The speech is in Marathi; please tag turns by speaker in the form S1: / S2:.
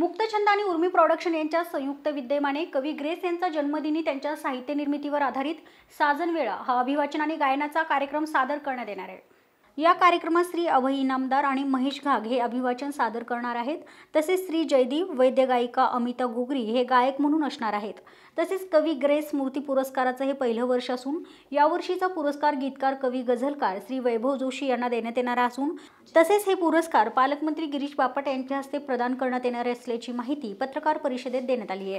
S1: मुक्तछंद आणि उर्मी प्रॉडक्शन यांच्या संयुक्त विद्यमाने कवी ग्रेस यांचा जन्मदिनी त्यांच्या साहित्य निर्मितीवर आधारित साजन हा अभिवाचन आणि गायनाचा कार्यक्रम सादर करण्यात येणार आहे या कार्यक्रमात श्री अभय इनामदार आणि महेश घाग हे अभिवाचन सादर करणार आहेत तसेच श्री जयदीप वैद्य गायिका अमिता घुगरी हे गायक म्हणून असणार आहेत तसेच कवी ग्रेस स्मृती पुरस्काराचं हे पहिलं वर्ष असून यावर्षीचा पुरस्कार गीतकार कवी गझलकार श्री वैभव जोशी यांना देण्यात येणार असून तसेच हे पुरस्कार पालकमंत्री गिरीश बापट यांच्या हस्ते प्रदान करण्यात येणार असल्याची माहिती पत्रकार परिषदेत देण्यात आली आहे